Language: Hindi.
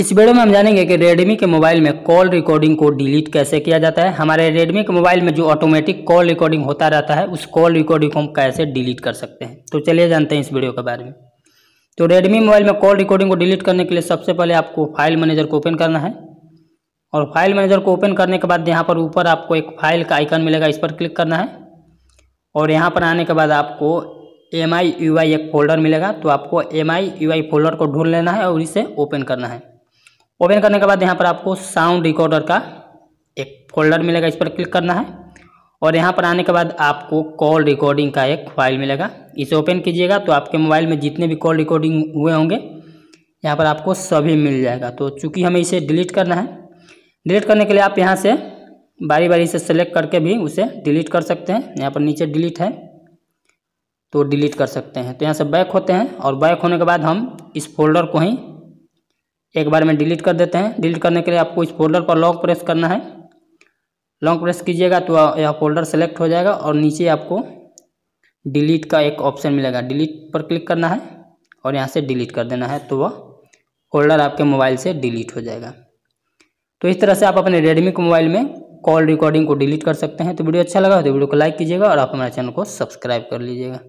इस वीडियो में हम जानेंगे कि रेडमी के मोबाइल में कॉल रिकॉर्डिंग को डिलीट कैसे किया जाता है हमारे रेडमी के मोबाइल में जो ऑटोमेटिक कॉल रिकॉर्डिंग होता रहता है उस कॉल रिकॉर्डिंग को हम कैसे डिलीट कर सकते हैं तो चलिए जानते हैं इस वीडियो के बारे में तो रेडमी मोबाइल में कॉल रिकॉर्डिंग को डिलीट करने के लिए सबसे पहले आपको फाइल मैनेजर को ओपन करना है और फाइल मैनेजर को ओपन करने के बाद यहाँ पर ऊपर आपको एक फाइल का आइकन मिलेगा इस पर क्लिक करना है और यहाँ पर आने के बाद आपको एम आई एक फोल्डर मिलेगा तो आपको एम आई फोल्डर को ढूंढ लेना है और इसे ओपन करना है ओपन करने के बाद यहाँ पर आपको साउंड रिकॉर्डर का एक फोल्डर मिलेगा इस पर क्लिक करना है और यहाँ पर आने के बाद आपको कॉल रिकॉर्डिंग का एक फाइल मिलेगा इसे ओपन कीजिएगा तो आपके मोबाइल में जितने भी कॉल रिकॉर्डिंग हुए होंगे यहाँ पर आपको सभी मिल जाएगा तो चूंकि हमें इसे डिलीट करना है डिलीट करने के लिए आप यहाँ से बारी बारी से सेलेक्ट करके भी उसे डिलीट कर सकते हैं यहाँ पर नीचे डिलीट है तो डिलीट कर सकते हैं तो यहाँ से बैक होते हैं और बैक होने के बाद हम इस फोल्डर को ही एक बार में डिलीट कर देते हैं डिलीट करने के लिए आपको इस फोल्डर पर लॉन्ग प्रेस करना है लॉन्ग प्रेस कीजिएगा तो यह फोल्डर सेलेक्ट हो जाएगा और नीचे आपको डिलीट का एक ऑप्शन मिलेगा डिलीट पर क्लिक करना है और यहाँ से डिलीट कर देना है तो वह फोल्डर आपके मोबाइल से डिलीट हो जाएगा तो इस तरह से आप अपने रेडमी के मोबाइल में कॉल रिकॉर्डिंग को डिलीट कर सकते हैं तो वीडियो अच्छा लगा हो तो वीडियो को लाइक कीजिएगा और आप हमारे चैनल को सब्सक्राइब कर लीजिएगा